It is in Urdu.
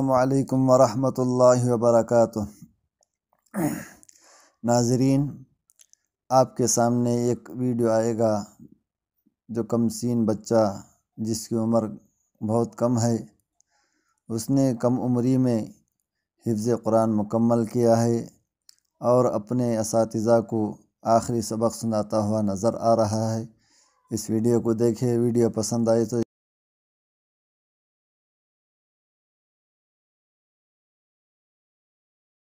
السلام علیکم ورحمۃ اللہ وبرکاتہ ناظرین آپ کے سامنے ایک ویڈیو آئے گا جو کمسین بچہ جس کی عمر بہت کم ہے اس نے کم عمری میں حفظ قرآن مکمل کیا ہے اور اپنے اساتذہ کو آخری سبق سناتا ہوا نظر آ رہا ہے اس ویڈیو کو دیکھے ویڈیو پسند آئے تو